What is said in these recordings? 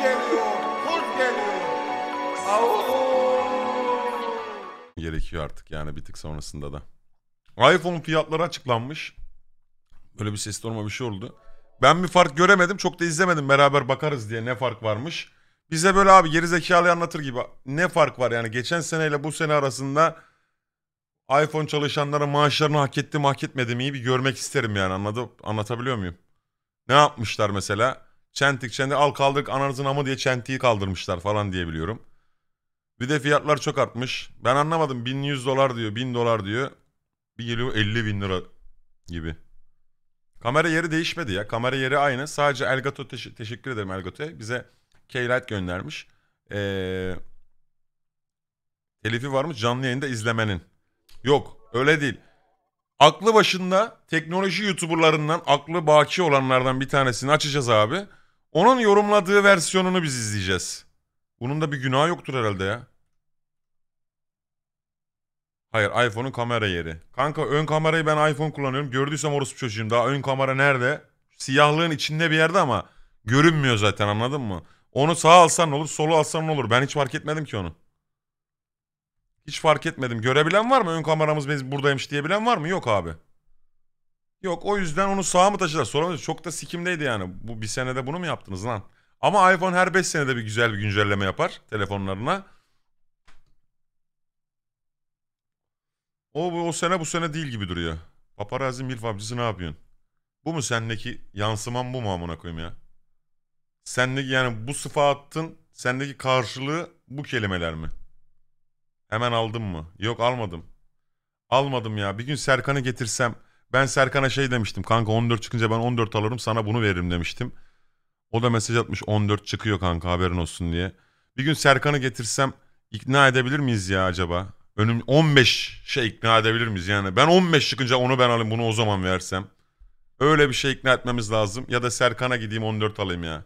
geliyor, kurt geliyor. Gerekiyor artık yani bir tık sonrasında da. iPhone fiyatları açıklanmış. Böyle bir ses durma bir şey oldu. Ben bir fark göremedim. Çok da izlemedim beraber bakarız diye ne fark varmış. Bize böyle abi geri zekalı anlatır gibi ne fark var yani geçen seneyle bu sene arasında iPhone çalışanlara maaşlarını hak etti mi hak etmedi mi iyi bir görmek isterim yani anladı anlatabiliyor muyum? Ne yapmışlar mesela? Çentik çentik al kaldırdık ananızın amı diye çentiği kaldırmışlar falan diye biliyorum. Bir de fiyatlar çok artmış. Ben anlamadım 1100 dolar diyor 1000 dolar diyor. Bir geliyor 50 bin lira gibi. Kamera yeri değişmedi ya. Kamera yeri aynı. Sadece Elgato teş- teşekkür ederim Elgato'ya. Bize Keylight göndermiş. Ee, telifi mı? canlı yayında izlemenin. Yok öyle değil. Aklı başında teknoloji youtuberlarından aklı baki olanlardan bir tanesini açacağız abi. Onun yorumladığı versiyonunu biz izleyeceğiz. Bunun da bir günahı yoktur herhalde ya. Hayır iPhone'un kamera yeri. Kanka ön kamerayı ben iPhone kullanıyorum. Gördüysem bir çocuğum. Daha ön kamera nerede? Siyahlığın içinde bir yerde ama görünmüyor zaten anladın mı? Onu sağa alsan ne olur, solu alsan ne olur? Ben hiç fark etmedim ki onu. Hiç fark etmedim. Görebilen var mı? Ön kameramız biz buradaymış diyebilen var mı? Yok abi. Yok o yüzden onu sağa mı taşıdılar? Soramadım. Çok da sikimdeydi yani. Bu bir senede bunu mu yaptınız lan? Ama iPhone her 5 senede bir güzel bir güncelleme yapar telefonlarına. O, o sene bu sene değil gibi duruyor. Paparazzi milf avcısı ne yapıyorsun? Bu mu sendeki yansıman bu mu amına koyayım ya? Sendeki yani bu sıfatın sendeki karşılığı bu kelimeler mi? Hemen aldım mı? Yok almadım. Almadım ya. Bir gün Serkan'ı getirsem ben Serkan'a şey demiştim. Kanka 14 çıkınca ben 14 alırım sana bunu veririm demiştim. O da mesaj atmış 14 çıkıyor kanka haberin olsun diye. Bir gün Serkan'ı getirsem ikna edebilir miyiz ya acaba? Önüm 15 şey ikna edebilir miyiz yani? Ben 15 çıkınca onu ben alayım bunu o zaman versem. Öyle bir şey ikna etmemiz lazım. Ya da Serkan'a gideyim 14 alayım ya.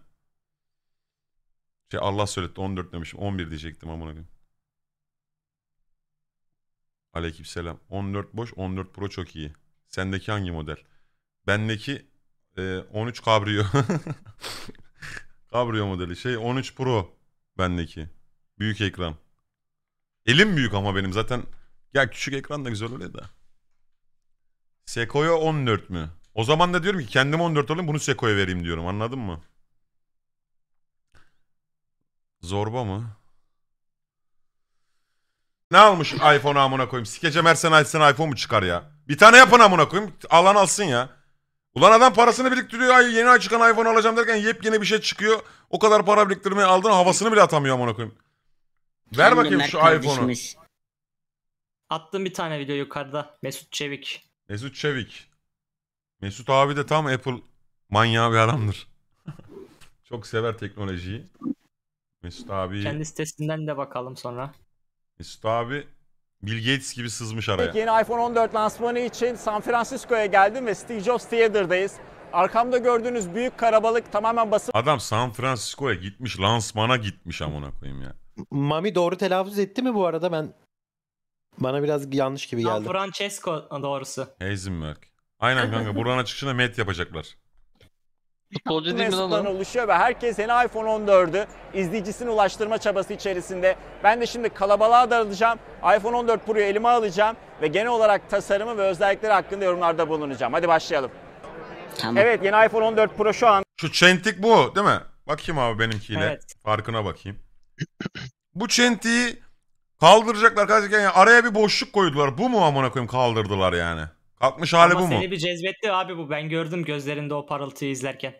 Şey Allah söyletti 14 demişim 11 diyecektim amına koyayım. Aleykümselam. 14 boş 14 Pro çok iyi. Sendeki hangi model? Bendeki e, 13 Cabrio. Cabrio modeli şey 13 Pro bendeki. Büyük ekran. Elim büyük ama benim zaten. Ya küçük ekran da güzel öyle de. Sequoia 14 mü? O zaman da diyorum ki kendim 14 alayım bunu Sequoia vereyim diyorum anladın mı? Zorba mı? Ne almış iPhone amına koyayım? Sikece Mersen açsın iPhone mu çıkar ya? Bir tane yapın amına koyayım. Alan alsın ya. Ulan adam parasını biriktiriyor. Ay yeni ay çıkan iPhone alacağım derken yepyeni bir şey çıkıyor. O kadar para biriktirmeye aldın havasını bile atamıyor amına koyayım. Ver Kendine bakayım şu iPhone'u. Attım bir tane video yukarıda. Mesut Çevik. Mesut Çevik. Mesut abi de tam Apple manyağı bir adamdır. Çok sever teknolojiyi. Mesut abi. Kendi sitesinden de bakalım sonra. Mesut abi Bill Gates gibi sızmış araya. Yeni iPhone 14 lansmanı için San Francisco'ya geldim ve Steve Jobs Theater'dayız. Arkamda gördüğünüz büyük karabalık tamamen basın Adam San Francisco'ya gitmiş, lansmana gitmiş amına koyayım ya. Mami doğru telaffuz etti mi bu arada ben? Bana biraz yanlış gibi geldi. San geldi. Francesco doğrusu. Heisenberg. Aynen kanka Buradan açıkçası met yapacaklar. Futbolcu değil mi lan oluşuyor ve herkes yeni iPhone 14'ü izleyicisine ulaştırma çabası içerisinde. Ben de şimdi kalabalığa darılacağım. iPhone 14 Pro'yu elime alacağım ve genel olarak tasarımı ve özellikleri hakkında yorumlarda bulunacağım. Hadi başlayalım. Tamam. Evet yeni iPhone 14 Pro şu an. Şu çentik bu değil mi? Bakayım abi benimkiyle. Evet. Farkına bakayım. bu çentiği kaldıracaklar. Yani araya bir boşluk koydular. Bu mu amına koyayım kaldırdılar yani? 60 hali Ama bu mu? seni bir cezbetti abi bu. Ben gördüm gözlerinde o parıltıyı izlerken.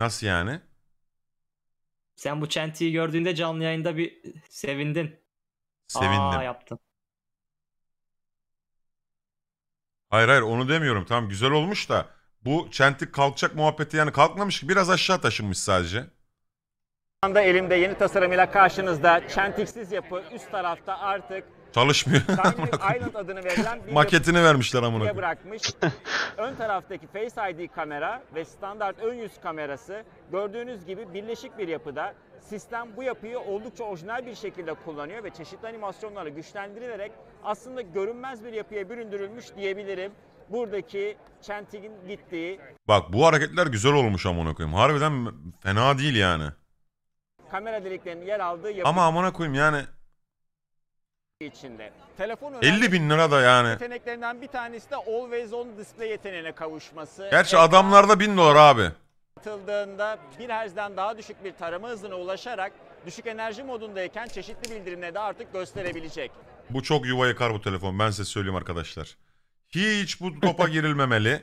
Nasıl yani? Sen bu çentiyi gördüğünde canlı yayında bir sevindin. Sevindim. Aa yaptın. Hayır hayır onu demiyorum. Tamam güzel olmuş da bu çentik kalkacak muhabbeti yani kalkmamış ki biraz aşağı taşınmış sadece. Şu anda elimde yeni tasarım ile karşınızda çentiksiz yapı üst tarafta artık Çalışmıyor. Diamond Island adını verilen bir Maketini vermişler amına koyayım. bırakmış. ön taraftaki Face ID kamera ve standart ön yüz kamerası gördüğünüz gibi birleşik bir yapıda. Sistem bu yapıyı oldukça orijinal bir şekilde kullanıyor ve çeşitli animasyonlarla güçlendirilerek aslında görünmez bir yapıya büründürülmüş diyebilirim. Buradaki Chantik'in gittiği Bak bu hareketler güzel olmuş amına koyayım. Harbiden fena değil yani. kamera deliklerinin yer aldığı yapı Ama amına koyayım yani içinde. Telefon 50 bin lira da yani. yeteneklerinden bir tanesi de Always On Display yeteneğine kavuşması. Gerçi adamlarda bin dolar abi. atıldığında bir herzden daha düşük bir tarama hızına ulaşarak düşük enerji modundayken çeşitli bildirimleri de artık gösterebilecek. Bu çok yuva yakar bu telefon. Ben size söyleyeyim arkadaşlar. Hiç bu topa girilmemeli.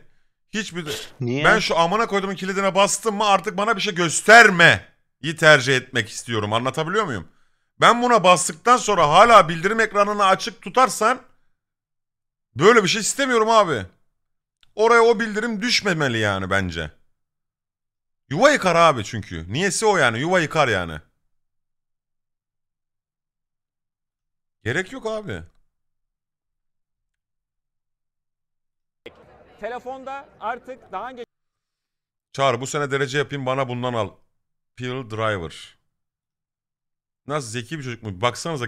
Hiçbir... Niye? Ben şu amına koyduğumun kilidine bastım mı artık bana bir şey gösterme. İyi tercih etmek istiyorum. Anlatabiliyor muyum? Ben buna bastıktan sonra hala bildirim ekranını açık tutarsan böyle bir şey istemiyorum abi. Oraya o bildirim düşmemeli yani bence. Yuva yıkar abi çünkü. Niyesi o yani yuva yıkar yani. Gerek yok abi. Telefonda artık daha önce... Çağrı bu sene derece yapayım bana bundan al. Peel Driver. Nasıl zeki bir çocuk mu? Baksanıza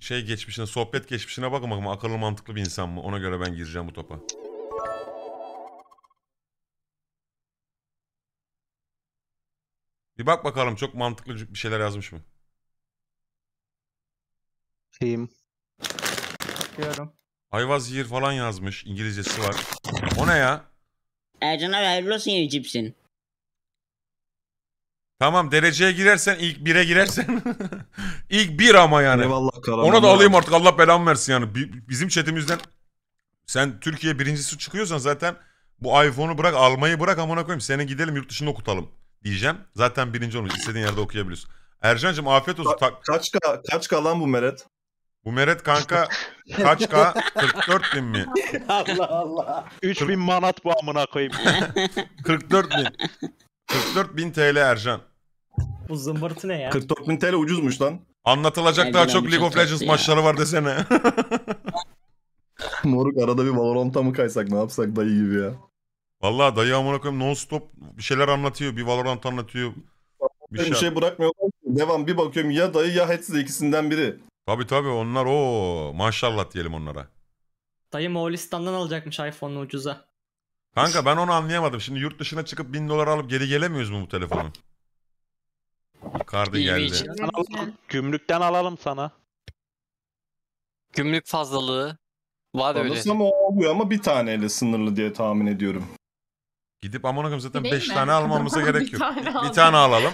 şey geçmişine, sohbet geçmişine bakın bakalım akıllı mantıklı bir insan mı? Ona göre ben gireceğim bu topa. Bir bak bakalım çok mantıklı bir şeyler yazmış mı? Şeyim. Diyorum. I was falan yazmış. İngilizcesi var. O ne ya? Ercan abi hayırlı olsun Yusuf'sin. Tamam dereceye girersen ilk bire girersen ilk bir ama yani. Eyvallah karaman. Ona da alayım artık Allah belamı versin yani. Bizim chatimizden sen Türkiye birincisi çıkıyorsan zaten bu iPhone'u bırak almayı bırak amına koyayım. Seni gidelim yurt dışında okutalım diyeceğim. Zaten birinci olmuş. İstediğin yerde okuyabiliyorsun. Ercan'cığım afiyet olsun. Tak- Kaç ka, kaç ka lan bu Meret? bu Meret kanka kaç ka? 44 bin mi? Allah Allah. 3 bin manat bu amına koyayım. 44 bin. 44 bin TL Ercan. Bu zımbırtı ne ya? 44 bin TL ucuzmuş lan. Anlatılacak daha çok League of Legends maçları var desene. Moruk arada bir Valorant'a mı kaysak ne yapsak dayı gibi ya. Vallahi dayı amına koyayım non stop bir şeyler anlatıyor. Bir Valorant anlatıyor. Bir şey, şey bırakmıyorlar. Devam bir bakıyorum ya dayı ya Hetsiz ikisinden biri. Tabi tabi onlar o maşallah diyelim onlara. Dayı Moğolistan'dan alacakmış iPhone'u ucuza. Kanka ben onu anlayamadım. Şimdi yurt dışına çıkıp 1000 dolar alıp geri gelemiyoruz mu bu telefonu? Kardı geldi. Alalım, gümrükten alalım sana. Gümrük fazlalığı. Var öyle. Sanırsam o oluyor ama bir taneyle sınırlı diye tahmin ediyorum. Gidip aman okum zaten Değil 5 tane almamıza gerek yok. Bir tane alalım.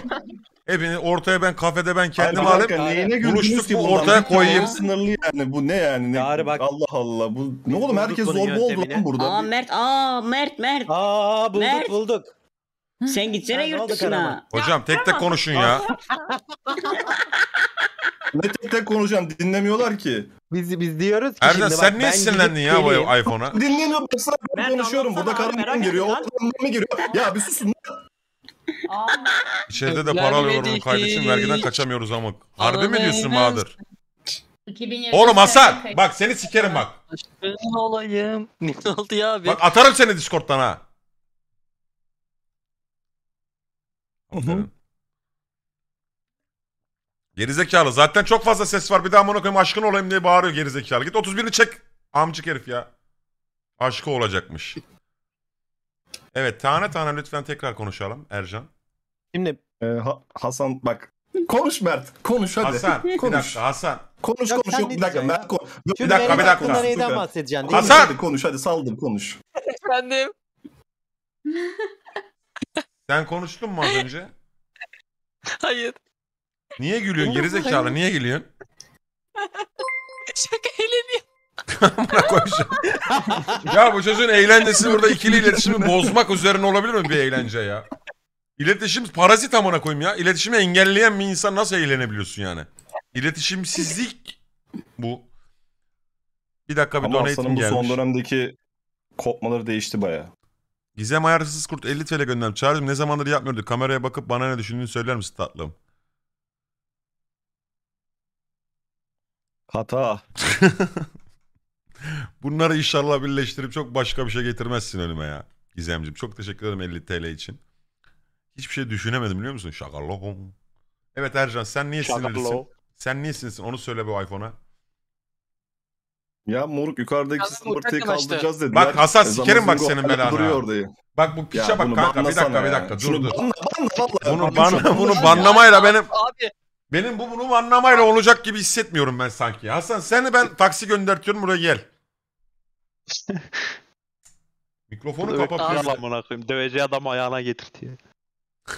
Hepini ortaya ben kafede ben kendim Hayır, bir alayım. dakika, neyine Buluştuk ki bu ortaya koyayım. Sınırlı yani bu ne yani? Ne, Çağrı bak. Allah Allah. Bu, ne oğlum herkes Bulduk bunun zorba oldu lan burada. Aa Mert, aa Mert, Mert. Aa bulduk Mert. bulduk. Sen gitsene yurt dışına. Hocam tek tek konuşun ya. Ne tek tek konuşacağım dinlemiyorlar ki. Biz biz diyoruz ki Erden şimdi sen niye ben sinirlendin ya bu iPhone'a? Dinlemiyor baksana ben Ben konuşuyorum burada anlatsana karanlık giriyor. ettim mı giriyor? Ya bir susun. İçeride de para alıyoruz kardeşim vergiden kaçamıyoruz ama. Harbi mi diyorsun Bahadır? 2020 Oğlum Hasan bak seni sikerim bak. Ne olayım? Ne oldu ya abi? Bak atarım seni Discord'dan ha. Gerizekalı. Zaten çok fazla ses var. Bir daha amına koyayım aşkın olayım diye bağırıyor gerizekalı. Git 31'ini çek. Amcık herif ya. Aşkı olacakmış. Evet tane tane lütfen tekrar konuşalım Ercan. Şimdi e, Ha- Hasan bak. Konuş Mert. Konuş hadi. Hasan bir konuş. dakika Hasan. Konuş Ya konuş. sen Yok, bir dakika Mert konuş. Bir dakika, bir dakika. Bundan neyden bahsedeceksin? değil mi? Hasan! Konuş hadi saldır konuş. Efendim. Sen konuştun mu az önce? Hayır. Niye gülüyorsun gerizekalı? Niye gülüyorsun? Şaka eğleniyorum. Amına koyacağım. ya bu çocuğun eğlencesi burada ikili iletişimi bozmak üzerine olabilir mi bir eğlence ya? İletişim parazit amına koyayım ya. İletişimi engelleyen bir insan nasıl eğlenebiliyorsun yani? İletişimsizlik bu. Bir dakika bir Ama donate'im Aslan'ın bu son dönemdeki kopmaları değişti baya. Gizem ayarsız kurt 50 TL gönderdim, Çağrı'cığım ne zamandır yapmıyordu? Kameraya bakıp bana ne düşündüğünü söyler misin tatlım? Hata. Bunları inşallah birleştirip çok başka bir şey getirmezsin önüme ya. Gizemciğim çok teşekkür ederim 50 TL için. Hiçbir şey düşünemedim biliyor musun? Şakalo. Evet Ercan sen niye Şakalo. sinirlisin? Sen niye sinirlisin? Onu söyle bu iPhone'a. Ya moruk yukarıdaki 2-0 ortaya kaldıracağız dediler. Bak Hasan e, sikerim bak senin belanı. Duruyor orada. Bak bu piçe bak kanka bir dakika bir dakika dur dur. Bunu ban bunu banlamayla benim abi benim bu bunu anlamayla olacak gibi hissetmiyorum ben sanki. Hasan seni ben taksi göndertiyorum buraya gel. Mikrofonu kapat. Amına koyayım. Döveceği adam ayağına getirdi.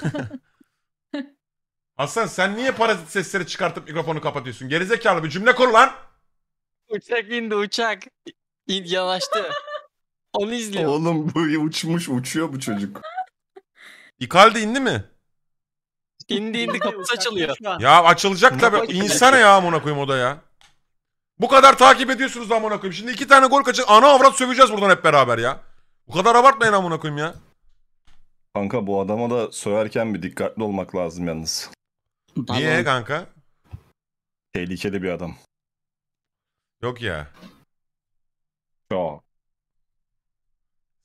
Hasan sen niye parazit sesleri çıkartıp mikrofonu kapatıyorsun? Gerizekalı bir cümle kur lan. Uçak indi uçak. İn, yavaştı Onu izliyor. Oğlum bu uçmuş uçuyor bu çocuk. İkaldi indi mi? İndi indi kapısı açılıyor. Ya açılacak tabi. İnsana ya amına koyayım o da ya. Bu kadar takip ediyorsunuz da amına koyayım. Şimdi iki tane gol kaçır. Ana avrat söveceğiz buradan hep beraber ya. Bu kadar abartmayın amına koyayım ya. Kanka bu adama da söverken bir dikkatli olmak lazım yalnız. Niye kanka? Tehlikeli bir adam. Yok ya. Çok.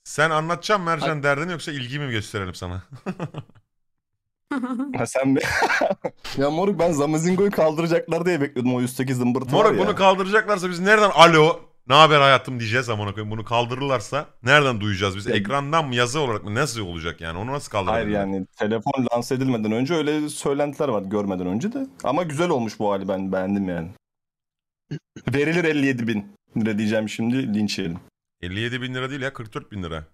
Sen anlatacağım mı Ay- derdin yoksa ilgi mi gösterelim sana? Ha sen mi? ya moruk ben Zamazingo'yu kaldıracaklar diye bekliyordum o üstteki zımbırtı Moruk bunu kaldıracaklarsa biz nereden alo ne haber hayatım diyeceğiz ama koyayım. Bunu kaldırırlarsa nereden duyacağız biz? Ya- Ekrandan mı yazı olarak mı nasıl olacak yani? Onu nasıl Hayır yani telefon lanse edilmeden önce öyle söylentiler var görmeden önce de. Ama güzel olmuş bu hali ben beğendim yani. Verilir 57 bin lira diyeceğim şimdi linç yerim. 57 bin lira değil ya 44 bin lira.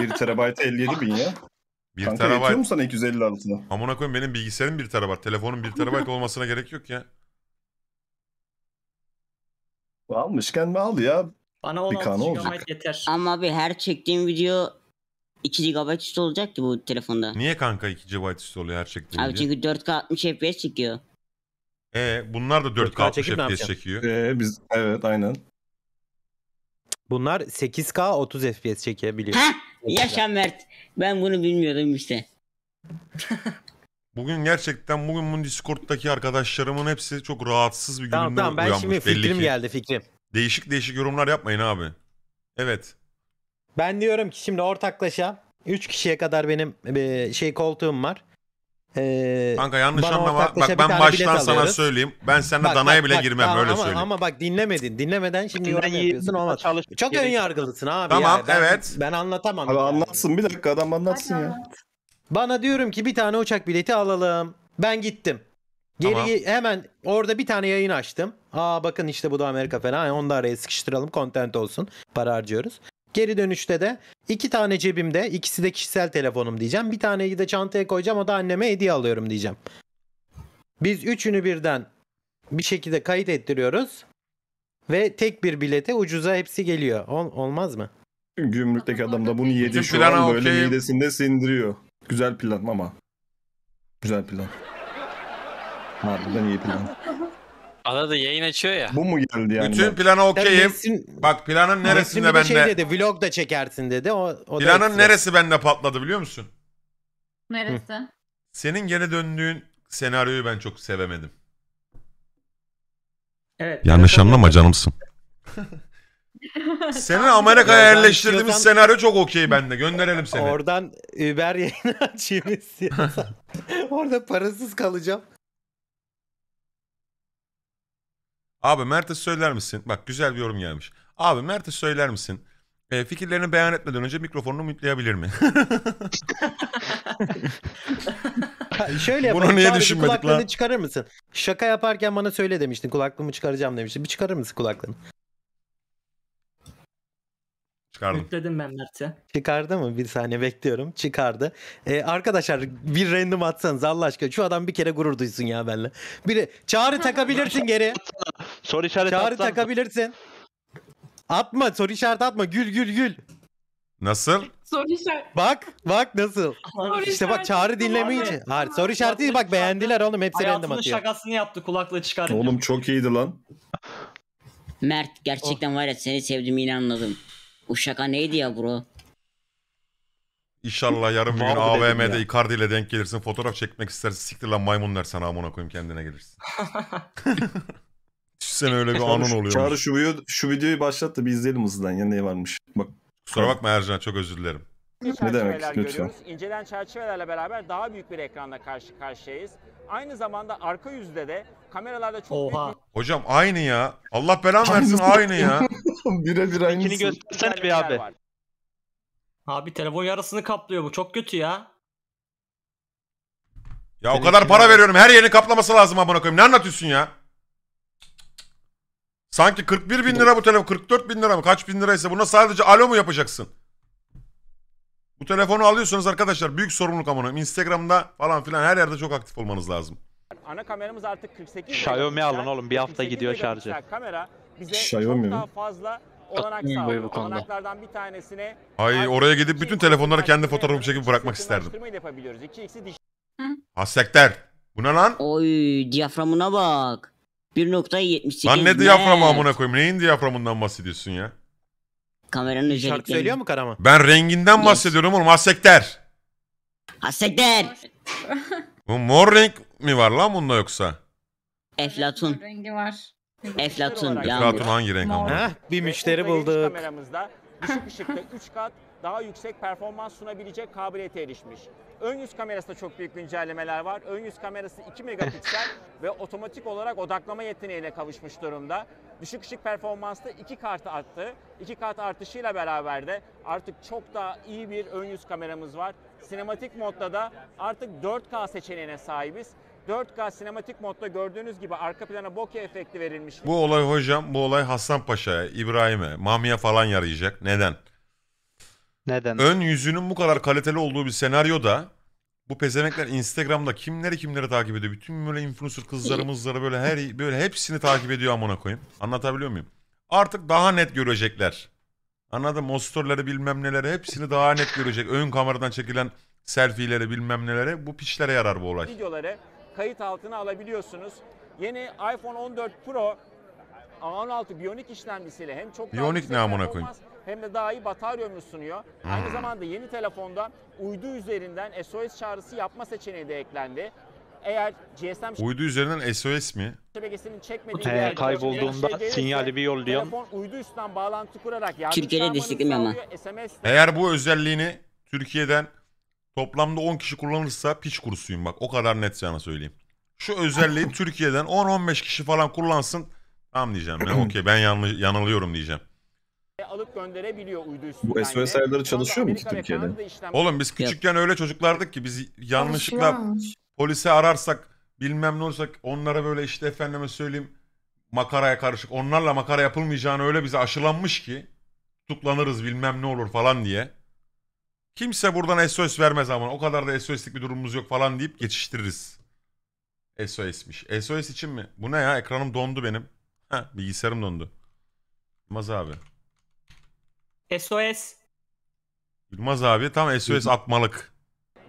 1 terabayt 57 bin ya. 1 Kanka terabayt. yetiyor mu sana 250 altına? Amına koyayım benim bilgisayarım 1 terabayt. Telefonun 1 terabayt olmasına gerek yok ya. Almışken mi aldı ya? Bana Bir 16 GB olacak. yeter. Ama abi her çektiğim video 2 GB üstü olacak ki bu telefonda. Niye kanka 2 GB üstü oluyor her çektiğinde? Abi çünkü 4K 60 FPS çekiyor. Ee, bunlar da 4K 4 60 FPS çekiyor. Ee, biz evet aynen. Bunlar 8K 30 FPS çekebiliyor. Ha? Yaşa Mert. Ben bunu bilmiyordum işte. Bugün gerçekten bugün bu Discord'daki arkadaşlarımın hepsi çok rahatsız bir Tamam gününde tamam ben uyanmış şimdi belli fikrim ki. geldi fikrim. Değişik değişik yorumlar yapmayın abi. Evet. Ben diyorum ki şimdi ortaklaşa 3 kişiye kadar benim e, şey koltuğum var. Ee, Kanka yanlış bana anlama. ortaklaşa Bak ben baştan sana alıyoruz. söyleyeyim. Ben seninle Bak, danaya bak, bile bak, girmem tamam, öyle söyleyeyim. Ama bak dinlemedin. Dinlemeden şimdi yorum yapıyorsun. Olmaz. Çok ön yargılısın abi Tamam, ya. Ben, evet. Ben anlatamam. Abi anlatsın bir dakika adam anlatsın ya. Bana diyorum ki bir tane uçak bileti alalım. Ben gittim. Geri Tamam. hemen orada bir tane yayın açtım. Aa bakın işte bu da Amerika falan. Yani Onu da araya sıkıştıralım. Content olsun. Para harcıyoruz. Geri dönüşte de iki tane cebimde ikisi de kişisel telefonum diyeceğim. Bir taneyi de çantaya koyacağım o da anneme hediye alıyorum diyeceğim. Biz üçünü birden bir şekilde kayıt ettiriyoruz. Ve tek bir bilete ucuza hepsi geliyor. Ol, olmaz mı? Gümrükteki adam da bunu yedi şu an böyle okeyim. midesinde sindiriyor. Güzel plan ama. Güzel plan. Harbiden iyi plan. Arada yayın açıyor ya. Bu mu geldi yani? Bütün plana okeyim. Nesin- Bak planın neresinde Resmi bir de şey bende. Şey dedi, vlog da çekersin dedi. O, o planın etti. neresi bende patladı biliyor musun? Neresi? Senin geri döndüğün senaryoyu ben çok sevemedim. Evet. Yanlış anlama canımsın. Senin Amerika'ya Ya yerleştirdiğimiz istiyorsan- senaryo çok okey bende. Gönderelim seni. Oradan Uber yayını açayım istiyorsan. Orada parasız kalacağım. Abi Mert'e söyler misin? Bak güzel bir yorum gelmiş. Abi Mert'e söyler misin? E, fikirlerini beyan etmeden önce mikrofonunu mutlayabilir mi? Şöyle Şöyle Bunu niye Çağrı, düşünmedik lan? Kulaklığını çıkarır mısın? Şaka yaparken bana söyle demiştin. Kulaklığımı çıkaracağım demiştin. Bir çıkarır mısın kulaklığını? Çıkardım. Yükledim ben Mert'i. Çıkardı mı? Bir saniye bekliyorum. Çıkardı. Ee, arkadaşlar bir random atsanız Allah aşkına. Şu adam bir kere gurur duysun ya benimle. Biri çağrı takabilirsin geri. Soru işareti Çağrı atsan. takabilirsin. Atma soru işareti atma. Gül gül gül. Nasıl? Soru işareti. Bak bak nasıl. Soru işte bak çağrı dinlemeyince. Hayır soru işareti değil bak beğendiler oğlum hepsi random Hayatının atıyor. şakasını yaptı kulakla çıkardı. Oğlum çok iyiydi lan. Mert gerçekten var ya seni sevdim yine anladım. Bu şaka neydi ya bro? İnşallah yarın bir gün Vallahi AVM'de Icardi ile denk gelirsin. Fotoğraf çekmek istersin. Siktir lan maymun der sana amına koyayım kendine gelirsin. Sen öyle bir anın oluyor. Çağrı şu, video, şu videoyu başlattı bir izleyelim hızlıdan ya ne varmış. Bak Kusura bakma Ercan çok özür dilerim farklı ne çerçeveler demek, lütfen. görüyoruz. İncelen çerçevelerle beraber daha büyük bir ekranla karşı karşıyayız. Aynı zamanda arka yüzde de kameralarda çok Oha. büyük Hocam aynı ya. Allah belanı versin aynı ya. Birebir İkini aynısı. göstersene bir abi. var. Abi telefon yarısını kaplıyor bu. Çok kötü ya. Ya o kadar para veriyorum. Her yerini kaplaması lazım abone koyayım. Ne anlatıyorsun ya? Sanki 41 bin lira bu telefon. 44 bin lira mı? Kaç bin liraysa buna sadece alo mu yapacaksın? Bu telefonu alıyorsanız arkadaşlar büyük sorumluluk amına. Instagram'da falan filan her yerde çok aktif olmanız lazım. Ana kameramız artık 48 Xiaomi alın oğlum bir hafta gidiyor şarjı. Kamera bize Xiaomi çok daha fazla olanak sağlıyor. Olanaklardan bir tanesine Ay oraya gidip bütün şey telefonları kendi fotoğrafımı çekip şey bırakmak isterdim. yapabiliyoruz. 2 Bu ne lan? Oy diyaframına bak. 1.78 Lan ne diyaframı amına koyayım? Neyin diyaframından bahsediyorsun ya? Kameranın özellikleri. Şarkı söylüyor mu Karaman? Ben renginden yes. bahsediyorum oğlum Hasekter. Hasekter. Bu mor renk mi var lan bunda yoksa? Eflatun. Rengi var. Eflatun. Eflatun hangi renk ama? Bir müşteri bulduk. Kameramızda düşük ışıkta 3 kat daha yüksek performans sunabilecek kabiliyete erişmiş. Ön yüz kamerası da çok büyük güncellemeler var. Ön yüz kamerası 2 megapiksel ve otomatik olarak odaklama yeteneğine kavuşmuş durumda. Düşük ışık performansta 2 kart arttı. 2 kart artışıyla beraber de artık çok daha iyi bir ön yüz kameramız var. Sinematik modda da artık 4K seçeneğine sahibiz. 4K sinematik modda gördüğünüz gibi arka plana bokeh efekti verilmiş. Bu olay hocam bu olay Hasan Paşa'ya, İbrahim'e, Mami'ye falan yarayacak. Neden? Neden? Ön yüzünün bu kadar kaliteli olduğu bir senaryoda bu pezemekler Instagram'da kimleri kimleri takip ediyor. Bütün böyle influencer kızlarımızları böyle her böyle hepsini takip ediyor amına koyayım. Anlatabiliyor muyum? Artık daha net görecekler. Anladım o bilmem neleri hepsini daha net görecek. Ön kameradan çekilen selfie'lere bilmem neleri bu piçlere yarar bu olay. Videoları kayıt altına alabiliyorsunuz. Yeni iPhone 14 Pro A16 Bionic işlemcisiyle hem çok daha Bionic yüksek ne amına koyayım? performans, hem de daha iyi batarya ömrü sunuyor. Aynı zamanda yeni telefonda uydu üzerinden SOS çağrısı yapma seçeneği de eklendi. Eğer GSM Uydu üzerinden SOS mi? şebekesinin çekmediği yerde kaybolduğunda şey sinyali bir yolluyorum. Telefon uydu üstünden bağlantı kurarak yardım çağırmanızı değil mi ama? SMS Eğer bu özelliğini Türkiye'den toplamda 10 kişi kullanırsa piç kurusuyum bak o kadar net sana söyleyeyim. Şu özelliği Türkiye'den 10-15 kişi falan kullansın tamam diyeceğim ben okey ben yanlı- yanılıyorum diyeceğim alıp gönderebiliyor uydu üstünden. Bu SOS ayarları çalışıyor mu ki Türkiye'de? Oğlum biz küçükken öyle çocuklardık ki biz yanlışlıkla polise ararsak bilmem ne olursak onlara böyle işte efendime söyleyeyim makaraya karışık onlarla makara yapılmayacağını öyle bize aşılanmış ki tutuklanırız bilmem ne olur falan diye. Kimse buradan SOS vermez ama o kadar da SOS'lik bir durumumuz yok falan deyip geçiştiririz. SOS'miş. SOS için mi? Bu ne ya? Ekranım dondu benim. Ha, bilgisayarım dondu. Maz abi. SOS Yılmaz abi tam SOS atmalık.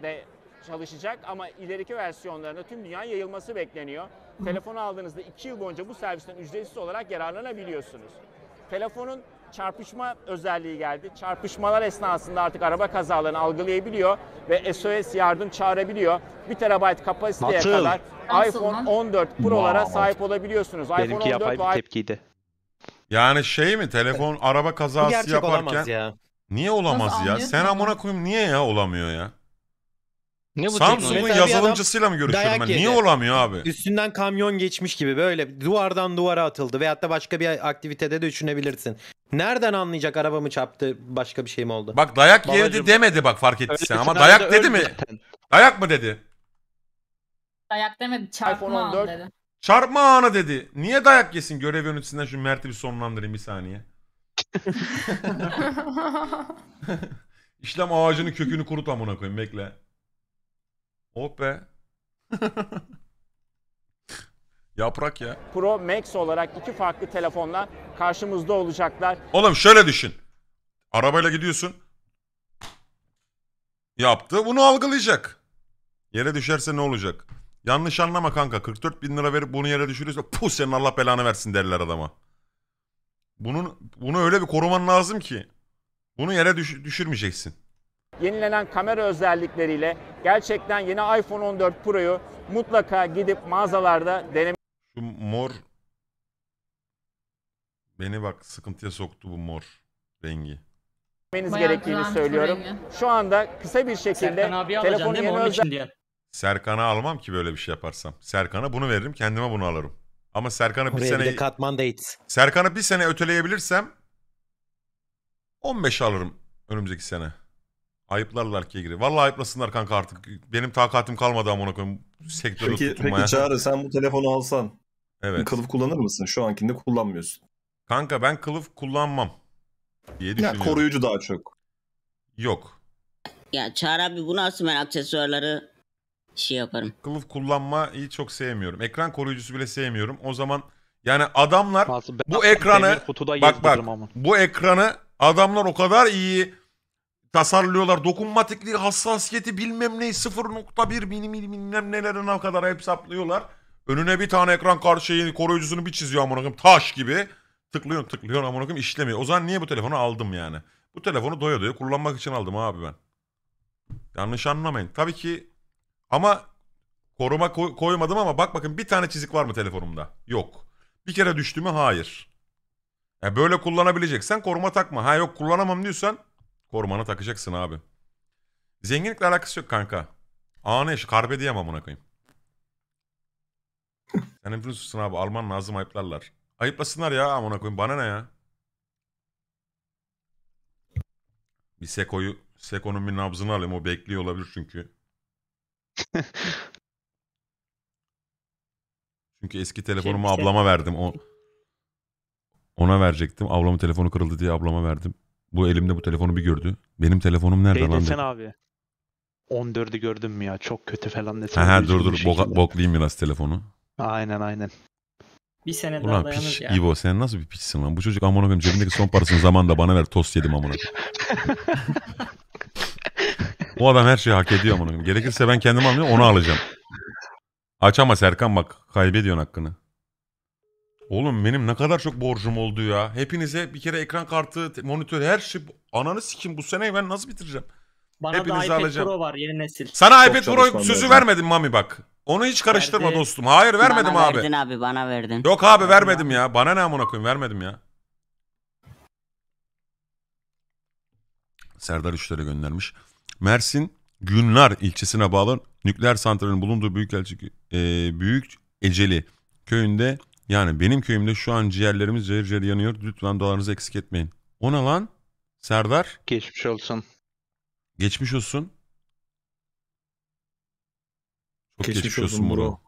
de çalışacak ama ileriki versiyonlarında tüm dünya yayılması bekleniyor. Telefon aldığınızda 2 yıl boyunca bu servisten ücretsiz olarak yararlanabiliyorsunuz. Telefonun çarpışma özelliği geldi. Çarpışmalar esnasında artık araba kazalarını algılayabiliyor ve SOS yardım çağırabiliyor. 1 terabayt kapasiteye Nasıl? kadar iPhone 14 Pro'lara Wow. sahip olabiliyorsunuz. Benimki iPhone 14 yapay bir tepkiydi. Yani şey mi telefon araba kazası gerçek olamaz yaparken ya. niye olamaz Nasıl ya? Sen amına koyayım niye ya olamıyor ya? Ne bu Samsung'un yazılımcısıyla mı görüşüyorum dayak ben? Niye olamıyor abi? Üstünden kamyon geçmiş gibi böyle duvardan duvara atıldı veyahut da başka bir aktivitede de düşünebilirsin. Nereden anlayacak araba mı çarptı başka bir şey mi oldu? Bak dayak Babacım. yedi demedi bak fark ettiysen ama dayak dedi mi? Dayak mı dedi? Dayak demedi çarpma dedi. Çarpma anı dedi. Niye dayak yesin görev yöneticisinden şu Mert'i bir sonlandırayım bir saniye. İşlem ağacının kökünü kurut amına koyayım bekle. Oh be. Yaprak ya. Pro Max olarak iki farklı telefonla karşımızda olacaklar. Oğlum şöyle düşün. Arabayla gidiyorsun. Yaptı bunu algılayacak. Yere düşerse ne olacak? Yanlış anlama kanka. 44 bin lira verip bunu yere düşürürse puh senin Allah belanı versin derler adama. Bunun, bunu öyle bir koruman lazım ki. Bunu yere düş, düşürmeyeceksin. Yenilenen kamera özellikleriyle gerçekten yeni iPhone 14 Pro'yu mutlaka gidip mağazalarda denemek. Şu mor beni bak sıkıntıya soktu bu mor rengi etmeniz Bayağı gerektiğini söylüyorum. rengi. Şu anda kısa bir şekilde Serkan abi telefonun yeni onun Serkan'a almam ki böyle bir şey yaparsam. Serkan'a bunu veririm kendime bunu alırım. Ama Serkan'a bir sene katman dates. Serkan'ı bir sene öteleyebilirsem 15 alırım önümüzdeki sene. Ayıplarlar ki giri. Vallahi ayıplasınlar kanka artık. Benim takatim kalmadı amına koyayım sektörü Peki, tutunmaya. peki Çağrı sen bu telefonu alsan evet. kılıf kullanır mısın? Şu ankinde kullanmıyorsun. Kanka ben kılıf kullanmam diye Ya koruyucu daha çok. Yok. Ya Çağrı abi bu nasıl ben aksesuarları şey yaparım. Kılıf kullanmayı çok sevmiyorum. Ekran koruyucusu bile sevmiyorum. O zaman yani adamlar ben bu ekranı bak bak ama. bu ekranı adamlar o kadar iyi tasarlıyorlar. Dokunmatikliği, hassasiyeti bilmem ne 0.1 milim milim bilmem nelerine kadar hesaplıyorlar. Önüne bir tane ekran karşı koruyucusunu bir çiziyor amına koyayım taş gibi. Tıklıyorsun tıklıyorsun amına koyayım işlemiyor. O zaman niye bu telefonu aldım yani? Bu telefonu doya doya kullanmak için aldım abi ben. Yanlış anlamayın. Tabii ki ama koruma koy- koymadım ama bak bakın bir tane çizik var mı telefonumda? Yok. Bir kere düştü mü? Hayır. Yani e, böyle kullanabileceksen koruma takma. Ha yok kullanamam diyorsan korumanı takacaksın abi. Zenginlikle alakası yok kanka. Anı yaşı karbe diyem amına koyayım. Sen influencer'sın abi Alman lazım ayıplarlar. Ayıplasınlar ya amına koyayım bana ne ya. Bir Seko'yu Seko'nun bir nabzını alayım o bekliyor olabilir çünkü. Çünkü eski şey telefonumu Şey, ablama verdim. O ona verecektim. Ablamın telefonu kırıldı diye ablama verdim. Bu elimde bu telefonu bir gördü. Benim telefonum nerede Şey lan dedi. desene abi. 14'ü gördün mü ya çok kötü falan desene. Ha ha, düzgün dur dur şekilde. boklayayım biraz telefonu. Aynen aynen. Bir sene daha dayanır piç ya. İbo sen nasıl bir piçsin lan? Bu çocuk amına koyayım cebindeki son parasını zamanında bana ver tost yedim amına. koyayım. Bu adam her şeyi hak ediyor bunu. Gerekirse ben kendim almayayım onu alacağım. Aç ama Serkan bak kaybediyorsun hakkını. Oğlum benim ne kadar çok borcum oldu ya. Hepinize bir kere ekran kartı, monitör her şey. Ananı sikim bu seneyi ben nasıl bitireceğim? Bana Hepinizi da iPad alacağım. Pro var yeni nesil. Sana iPad Pro sözü vermedim Mami bak. Onu hiç karıştırma Verdi. dostum. Hayır vermedim bana abi. verdin abi bana verdin. Yok abi vermedim ya. Bana ne amına koyayım vermedim ya. Serdar 3 göndermiş. Mersin Gülnar ilçesine bağlı nükleer santralin bulunduğu Büyükelçi, e, Büyük Eceli köyünde yani benim köyümde şu an ciğerlerimiz ciğer ciğer yanıyor. Lütfen dualarınızı eksik etmeyin. Ona lan Serdar. Geçmiş olsun. Geçmiş olsun. Çok geçmiş, geçmiş olsun bro.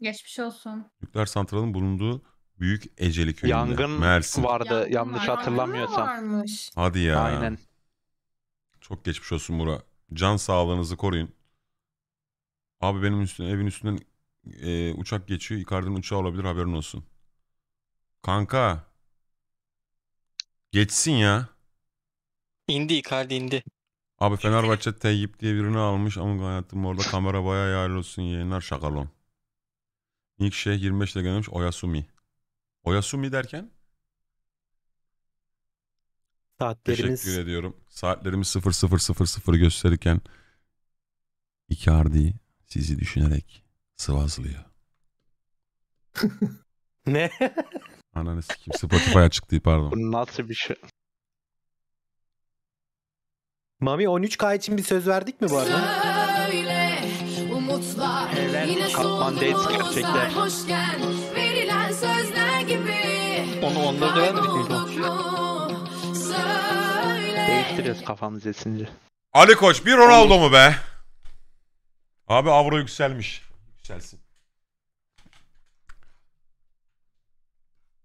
Geçmiş olsun. Nükleer santralin bulunduğu Büyük Eceli köyünde. Yangın Mersin. vardı Yangın yanlış var. hatırlamıyorsam. Hadi ya. Aynen. Çok geçmiş olsun Mura. Can sağlığınızı koruyun. Abi benim üstüne, evin üstünden e, uçak geçiyor. Icardi'nin uçağı olabilir haberin olsun. Kanka. Geçsin ya. İndi Icardi indi. Abi Fenerbahçe teyip diye birini almış ama hayatım orada kamera bayağı yararlı olsun yeğenler şakalon. İlk şey 25 ile gelmiş Oyasumi. Oyasumi derken? Saatlerimiz... Teşekkür ediyorum. Saatlerimiz 00.00 gösterirken Icardi sizi düşünerek sıvazlıyor. ne? Ananı sikim Spotify çıktı pardon. Bu nasıl bir şey? Mami 13K için bir söz verdik mi bu arada? Söyle, umutlar, evet, yine Katman Dates gerçekler. Hoşken, verilen sözler gibi. Onu onda da vermedik miydi? Değiştiriyoruz kafamızı esince. Ali Koç bir Ronaldo mu be? Abi avro yükselmiş. Yükselsin.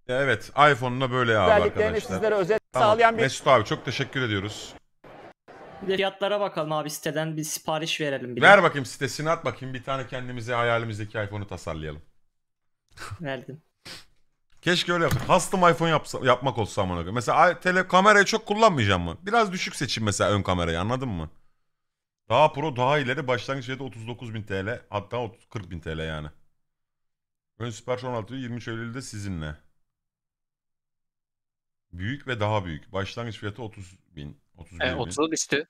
Evet iPhone'la böyle abi arkadaşlar. özet Tamam, sağlayan bir Mesut abi çok teşekkür ediyoruz. fiyatlara bakalım abi siteden bir sipariş verelim. Bir Ver bakayım sitesini at bakayım bir tane kendimize hayalimizdeki iPhone'u tasarlayalım. Verdim. Keşke öyle yapsak. Custom iPhone yapsa, yapmak olsa amına koyayım. Mesela tele kamerayı çok kullanmayacağım mı? Biraz düşük seçin mesela ön kamerayı anladın mı? Daha pro daha ileri başlangıç fiyatı 39.000 TL hatta 40.000 TL yani. Ön Süper 16 23 Eylül'de sizinle. Büyük ve daha büyük. Başlangıç fiyatı 30 bin. 30 bin. E, 30 düştü.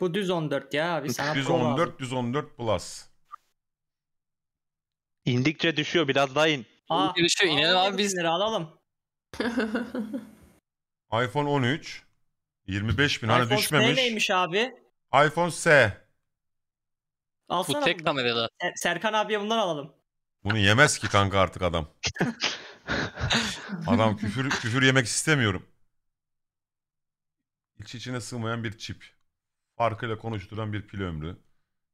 Bu düz 14 ya abi. Sana düz 14, düz 14 plus. İndikçe düşüyor biraz daha in. Aa, gelişiyor. İnelim abi biz. alalım. iPhone 13. 25 bin hani iPhone düşmemiş. S abi? iPhone S. Alsana Bu tek kamerada. kameralı. Ser- Serkan abiye bundan alalım. Bunu yemez ki kanka artık adam. adam küfür küfür yemek istemiyorum. İç içine sığmayan bir çip. Farkıyla konuşturan bir pil ömrü.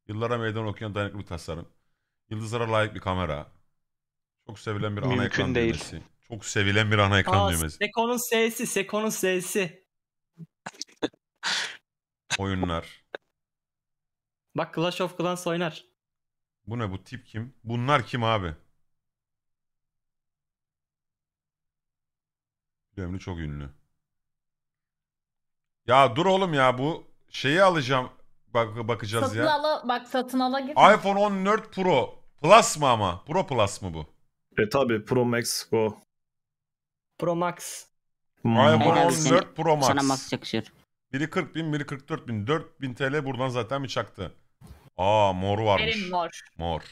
Yıllara meydan okuyan dayanıklı bir tasarım. Yıldızlara layık bir kamera. Çok sevilen bir ana Mümkün ekran değil. düğmesi. Çok sevilen bir ana ekran Aa, düğmesi. Seko'nun S'si, Seko'nun S'si. Oyunlar. Bak Clash of Clans oynar. Bu ne bu tip kim? Bunlar kim abi? Önemli çok ünlü. Ya dur oğlum ya bu şeyi alacağım. Bak bakacağız satın ya. ala, bak satın ala git. iPhone 14 Pro Plus mı ama? Pro Plus mı bu? E tabi Pro Max Go. Pro Max. iPhone hmm. Helal 14 Pro Max. Sana Max yakışır. Biri 40 bin, biri 44 bin. 4000 TL buradan zaten bir çaktı. Aa mor varmış. Benim mor. Mor.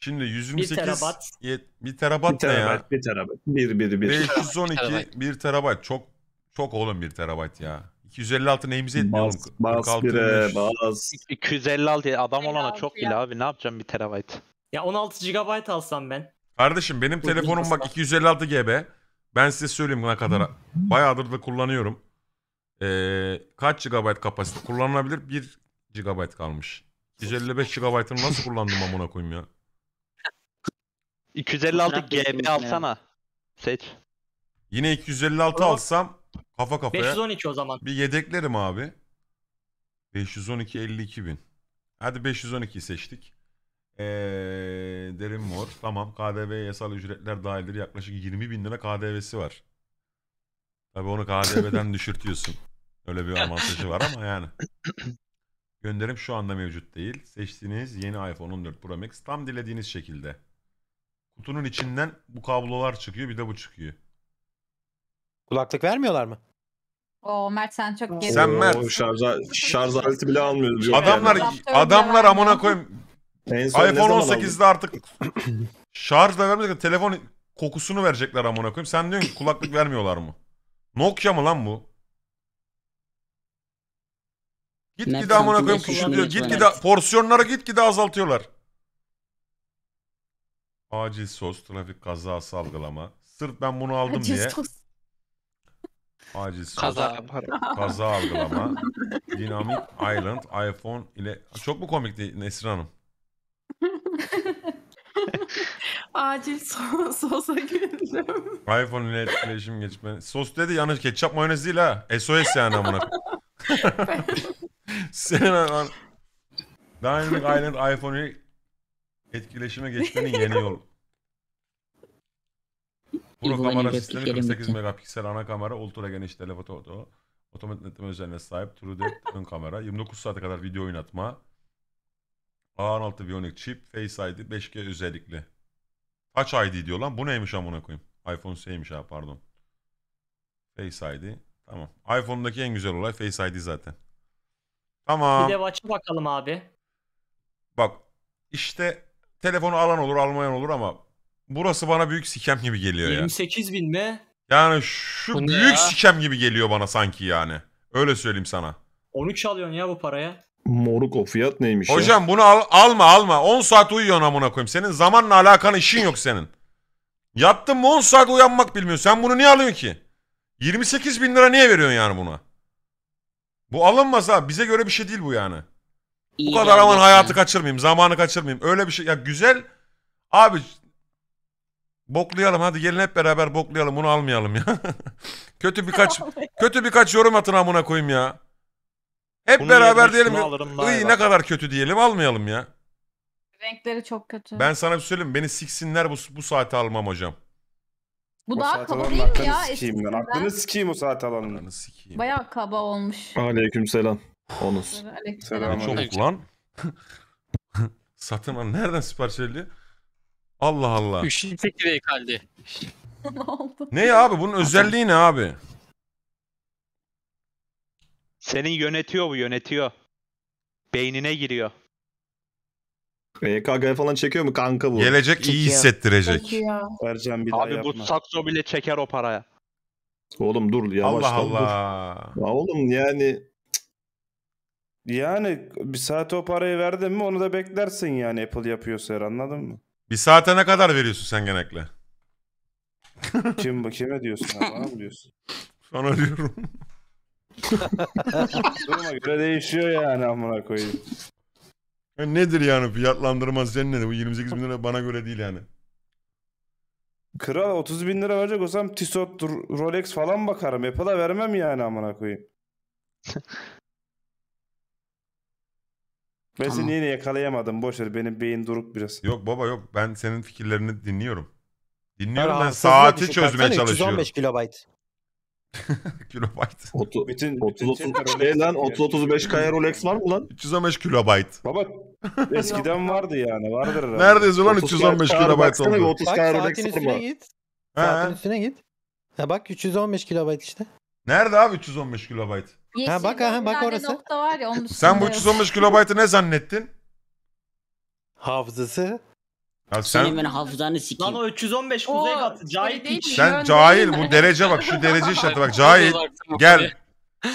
Şimdi 128 1 terabayt. Yet, 1 terabayt, 1 ne ya? 1 terabayt. 1 1 1. 512 1 terabayt. Çok çok oğlum 1 terabayt ya. 256 neyimize etmiyor Bas, bas 46 bire bas. 256 adam olana çok 56 abi ne yapacağım bir terabayt. Ya 16 GB alsam ben. Kardeşim benim telefonum bak 256 GB. Ben size söyleyeyim ne kadar. Bayağıdır da kullanıyorum. Ee, kaç GB kapasite kullanılabilir? 1 GB kalmış. 255 GB'ını nasıl kullandım amına koyayım ya? 256 GB alsana. Seç. Yine 256 alsam kafa kafaya. 512 o zaman. Bir yedeklerim abi. 512 52 bin. Hadi 512'yi seçtik. Ee, derin mor. Tamam KDV yasal ücretler dahildir. Yaklaşık 20 bin lira KDV'si var. Tabi onu KDV'den düşürtüyorsun. Öyle bir avantajı var ama yani. Gönderim şu anda mevcut değil. Seçtiğiniz yeni iPhone 14 Pro Max tam dilediğiniz şekilde. Kutunun içinden bu kablolar çıkıyor bir de bu çıkıyor. Kulaklık vermiyorlar mı? O Mert sen çok geri. Sen Mert. şarj, şarj aleti bile almıyoruz. Adamlar adamlar amına koyayım en son iPhone zaman 18'de artık şarjla vermeyecek telefon kokusunu verecekler amına koyayım. Sen diyorsun ki kulaklık vermiyorlar mı? Nokia mı lan bu? Git Mert'in gide amına koyayım içinde küçülüyor. Git gide Mert. porsiyonları git gide azaltıyorlar. Acil sos, trafik kazası algılama. Sırf ben bunu aldım diye. Acil sos, kaza, Kaza algılama. Dynamic Island, iPhone ile... Çok mu komikti Nesrin Hanım? Acil so sosa güldüm. iPhone ile etkileşim geçme. Sos dedi yanlış ketçap mayonez değil ha. SOS yani amına. Senin an... Dynamic Island iPhone ile etkileşime geçmenin yeni yolu. Pro kamera sistemi 48 megapiksel ana kamera, ultra geniş telefoto otomatik netleme özelliğine sahip, True Depth ön kamera, 29 saate kadar video oynatma, A16 Bionic chip Face ID 5G özellikli. Touch ID diyor lan. Bu neymiş amına koyayım? iPhone S'ymiş ha pardon. Face ID. Tamam. iPhone'daki en güzel olay Face ID zaten. Tamam. Bir de Watch'a bakalım abi. Bak işte telefonu alan olur almayan olur ama burası bana büyük sikem gibi geliyor ya. 28 bin mi? Yani şu Bu büyük ya? sikem gibi geliyor bana sanki yani. Öyle söyleyeyim sana. 13 alıyorsun ya bu paraya. Moruk o fiyat neymiş ya? Hocam bunu al, alma alma. 10 saat uyuyorsun amına koyayım. Senin zamanla alakan işin yok senin. Yattın mı 10 saat uyanmak bilmiyor. Sen bunu niye alıyorsun ki? 28 bin lira niye veriyorsun yani buna? Bu alınmaz ha. bize göre bir şey değil bu yani. bu kadar aman hayatı kaçırmayayım, zamanı kaçırmayayım. Öyle bir şey. Ya güzel. Abi boklayalım hadi gelin hep beraber boklayalım bunu almayalım ya. kötü birkaç kötü birkaç yorum atın amına koyayım ya. Hep Bunun beraber diyelim. iyi ne kadar kötü diyelim almayalım ya. Renkleri çok kötü. Ben sana bir şey söyleyeyim beni siksinler bu, bu saate almam hocam. Bu daha kaba değil mi ya? Sikeyim ben. Aklını sikeyim o saat alanını. Ananı sikeyim. Bayağı kaba olmuş. Aleykümselam. Onuz. Aleykümselam. Ne çabuk lan. Satın al. Nereden sipariş edildi Allah Allah. 3 liraya kaldı. ne oldu? Ne abi bunun özelliği ne abi? Senin yönetiyor bu yönetiyor. Beynine giriyor. EKG falan çekiyor mu kanka bu? Gelecek iyi hissettirecek. Çekiyor. Vereceğim bir daha Abi yapma. bu sakso bile çeker o paraya. Oğlum dur yavaş Allah dur. Allah. Ya oğlum yani yani bir saate o parayı verdin mi onu da beklersin yani Apple yapıyorsa her anladın mı? Bir saate ne kadar veriyorsun sen genellikle? Kim kime diyorsun abi, mı diyorsun? Sana diyorum. Duruma göre değişiyor yani amına koyayım. Ya nedir yani fiyatlandırma senin ne? Bu 28 bin lira bana göre değil yani. Kral 30 bin lira verecek olsam Tissot, Rolex falan bakarım. Apple'a vermem yani amına koyayım. ben seni yine yakalayamadım. Boşver benim beyin duruk biraz. Yok baba yok. Ben senin fikirlerini dinliyorum. Dinliyorum ben saati çözmeye çalışıyorum. 315 kilobayt. kilobayt. Otu, bütün, bütün 30 şey, şey lan 30 35 kaya Rolex var mı lan? 315 kilobayt. Baba eskiden vardı yani vardır. Herhalde. Neredeyiz lan 315 kilobayt oldu. Bak saatin Rolex var mı? Üstüne git. Saatin üstüne git. Ha bak 315 kilobayt işte. Nerede abi 315 kilobayt? ha bak ha bak orası. Nokta var ya, onun Sen bu 315 kilobaytı ne zannettin? Hafızası. Ya sen ben hafızanı sikeyim. Lan o 315 kuzey Oo, Cahil piç. sen cahil bu derece bak şu derece işte bak cahil. Gel.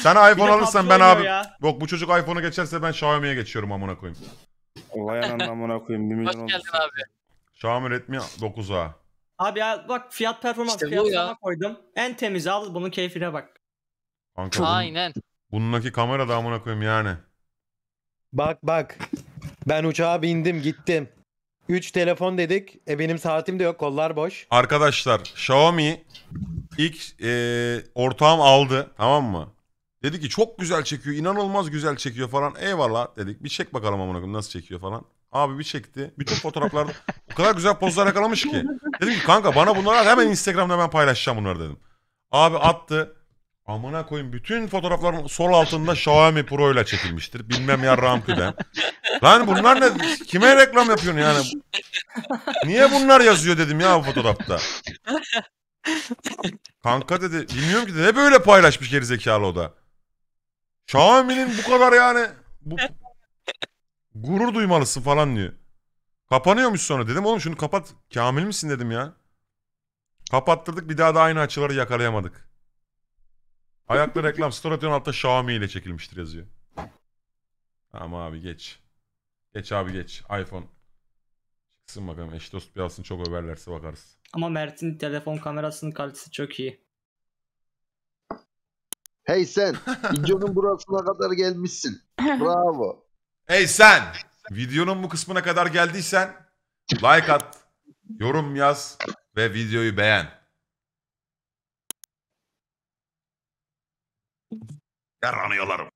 Sen iPhone alırsan ben abi. ya. Bok bu çocuk iPhone'u geçerse ben Xiaomi'ye geçiyorum amına koyayım. Olay ananı amına koyayım. 1 milyon oldu. geldin abi. Xiaomi Redmi 9A. Abi ya bak fiyat performans İşte bu fiyatlarına koydum. En temiz al bunun keyfine bak. Kanka bunun, Aynen. bununki kamera da amına koyayım yani. Bak bak. Ben uçağa bindim gittim. 3 telefon dedik. E benim saatim de yok. Kollar boş. Arkadaşlar Xiaomi ilk e, ortağım aldı tamam mı? Dedi ki çok güzel çekiyor inanılmaz güzel çekiyor falan eyvallah dedik bir çek bakalım amına koyayım nasıl çekiyor falan. Abi bir çekti bütün fotoğraflarda o kadar güzel pozlar yakalamış ki. Dedim ki kanka bana bunları at hemen Instagram'da ben paylaşacağım bunları dedim. Abi attı Amına koyun bütün fotoğrafların sol altında Xiaomi Pro ile çekilmiştir. Bilmem ya Rampi'den. Lan bunlar ne? Kime reklam yapıyorsun yani? Niye bunlar yazıyor dedim ya bu fotoğrafta. Kanka dedi bilmiyorum ki de ne böyle paylaşmış gerizekalı o da. Xiaomi'nin bu kadar yani bu gurur duymalısın falan diyor. Kapanıyormuş sonra dedim oğlum şunu kapat. Kamil misin dedim ya. Kapattırdık bir daha da aynı açıları yakalayamadık. Ayaklı reklam storatyon altta Xiaomi ile çekilmiştir yazıyor. Ama abi geç. Geç abi geç. iPhone. Çıksın bakalım. Eş dost bir alsın çok överlerse bakarız. Ama Mert'in telefon kamerasının kalitesi çok iyi. Hey sen. videonun burasına kadar gelmişsin. Bravo. Hey sen. Videonun bu kısmına kadar geldiysen like at, yorum yaz ve videoyu beğen. Ben anıyorum.